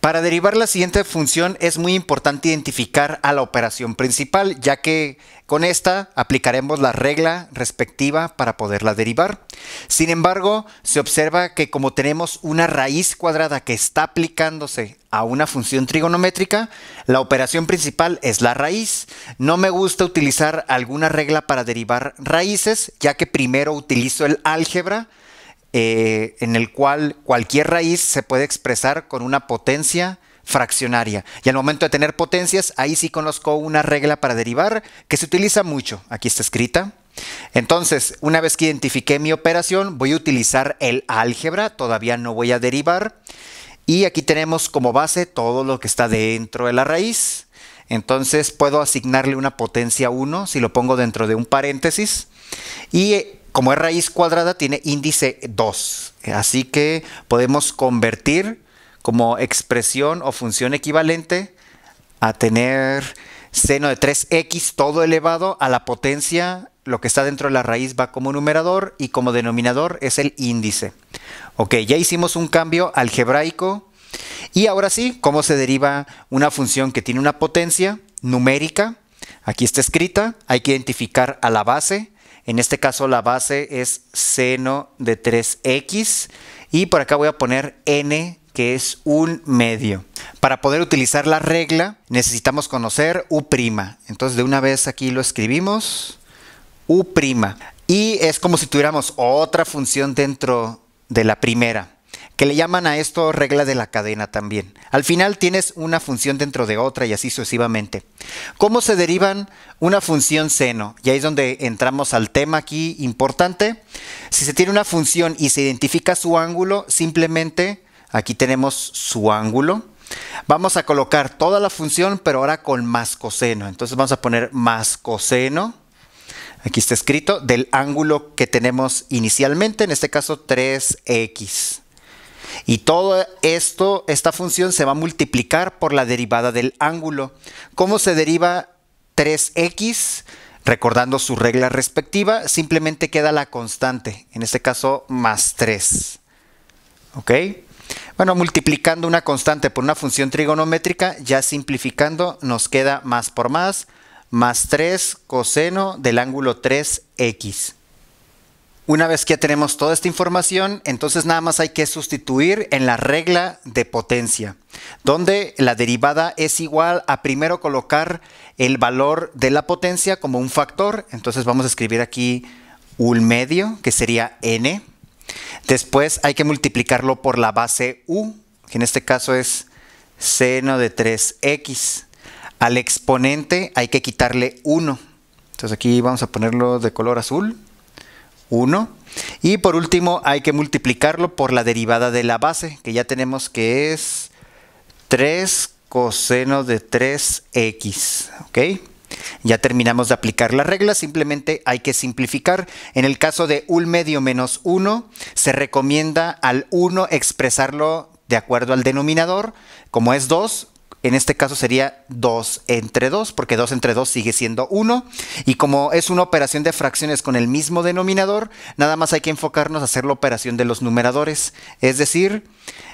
Para derivar la siguiente función es muy importante identificar a la operación principal, ya que con esta aplicaremos la regla respectiva para poderla derivar. Sin embargo, se observa que como tenemos una raíz cuadrada que está aplicándose a una función trigonométrica, la operación principal es la raíz. No me gusta utilizar alguna regla para derivar raíces, ya que primero utilizo el álgebra eh, en el cual cualquier raíz se puede expresar con una potencia fraccionaria. Y al momento de tener potencias, ahí sí conozco una regla para derivar que se utiliza mucho. Aquí está escrita. Entonces, una vez que identifique mi operación, voy a utilizar el álgebra, todavía no voy a derivar. Y aquí tenemos como base todo lo que está dentro de la raíz. Entonces puedo asignarle una potencia 1 si lo pongo dentro de un paréntesis. Y eh, como es raíz cuadrada, tiene índice 2. Así que podemos convertir como expresión o función equivalente a tener seno de 3x todo elevado a la potencia, lo que está dentro de la raíz va como numerador y como denominador es el índice. Ok, ya hicimos un cambio algebraico y ahora sí, ¿cómo se deriva una función que tiene una potencia numérica? Aquí está escrita, hay que identificar a la base, en este caso la base es seno de 3x y por acá voy a poner n que es un medio. Para poder utilizar la regla necesitamos conocer u'. Entonces de una vez aquí lo escribimos u'. Y es como si tuviéramos otra función dentro de la primera que le llaman a esto regla de la cadena también. Al final tienes una función dentro de otra y así sucesivamente. ¿Cómo se derivan una función seno? Y ahí es donde entramos al tema aquí importante. Si se tiene una función y se identifica su ángulo, simplemente aquí tenemos su ángulo. Vamos a colocar toda la función, pero ahora con más coseno. Entonces vamos a poner más coseno aquí está escrito, del ángulo que tenemos inicialmente, en este caso 3x. Y todo esto, esta función se va a multiplicar por la derivada del ángulo. ¿Cómo se deriva 3x? Recordando su regla respectiva, simplemente queda la constante, en este caso más 3. ¿Ok? Bueno, multiplicando una constante por una función trigonométrica, ya simplificando, nos queda más por más, más 3 coseno del ángulo 3x. Una vez que ya tenemos toda esta información, entonces nada más hay que sustituir en la regla de potencia, donde la derivada es igual a primero colocar el valor de la potencia como un factor. Entonces vamos a escribir aquí un medio, que sería n. Después hay que multiplicarlo por la base u, que en este caso es seno de 3x. Al exponente hay que quitarle 1. Entonces aquí vamos a ponerlo de color azul 1. Y por último hay que multiplicarlo por la derivada de la base, que ya tenemos que es 3 coseno de 3x. ¿Ok? Ya terminamos de aplicar la regla, simplemente hay que simplificar. En el caso de un medio menos 1, se recomienda al 1 expresarlo de acuerdo al denominador. Como es 2, en este caso sería 2 entre 2, porque 2 entre 2 sigue siendo 1. Y como es una operación de fracciones con el mismo denominador, nada más hay que enfocarnos a hacer la operación de los numeradores. Es decir,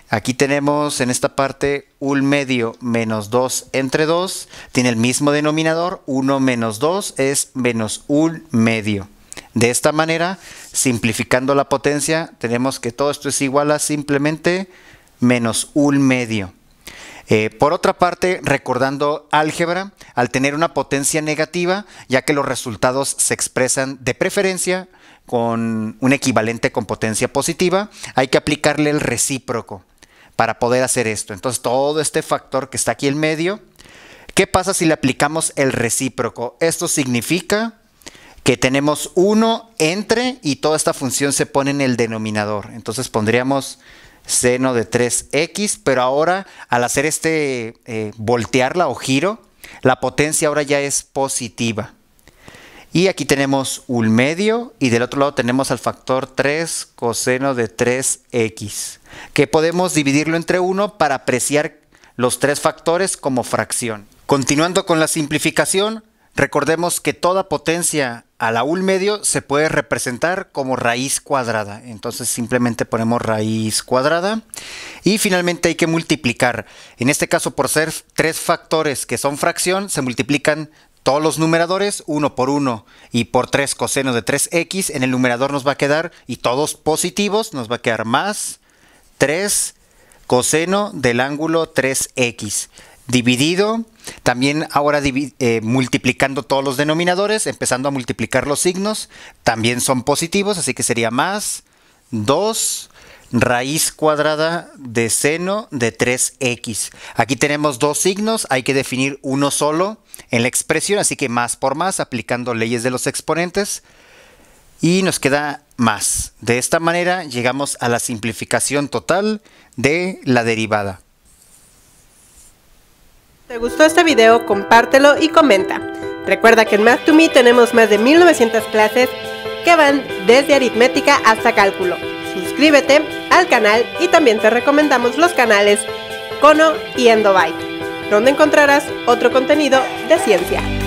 aquí tenemos en esta parte 1 medio menos 2 entre 2, tiene el mismo denominador, 1 menos 2 es menos 1 medio. De esta manera, simplificando la potencia, tenemos que todo esto es igual a simplemente menos 1 medio. Eh, por otra parte, recordando álgebra, al tener una potencia negativa, ya que los resultados se expresan de preferencia con un equivalente con potencia positiva, hay que aplicarle el recíproco para poder hacer esto. Entonces, todo este factor que está aquí en medio, ¿qué pasa si le aplicamos el recíproco? Esto significa que tenemos 1 entre y toda esta función se pone en el denominador. Entonces pondríamos seno de 3x, pero ahora al hacer este eh, voltearla o giro, la potencia ahora ya es positiva. Y aquí tenemos un medio y del otro lado tenemos al factor 3 coseno de 3x, que podemos dividirlo entre 1 para apreciar los tres factores como fracción. Continuando con la simplificación, Recordemos que toda potencia a la 1 medio se puede representar como raíz cuadrada. Entonces simplemente ponemos raíz cuadrada. Y finalmente hay que multiplicar. En este caso por ser tres factores que son fracción, se multiplican todos los numeradores uno por uno y por 3 coseno de 3x. En el numerador nos va a quedar, y todos positivos, nos va a quedar más 3 coseno del ángulo 3x dividido, también ahora eh, multiplicando todos los denominadores, empezando a multiplicar los signos, también son positivos, así que sería más 2 raíz cuadrada de seno de 3x. Aquí tenemos dos signos, hay que definir uno solo en la expresión, así que más por más, aplicando leyes de los exponentes. Y nos queda más. De esta manera llegamos a la simplificación total de la derivada te gustó este video, compártelo y comenta. Recuerda que en Math 2 Me tenemos más de 1900 clases que van desde aritmética hasta cálculo. Suscríbete al canal y también te recomendamos los canales Cono y endobyte donde encontrarás otro contenido de ciencia.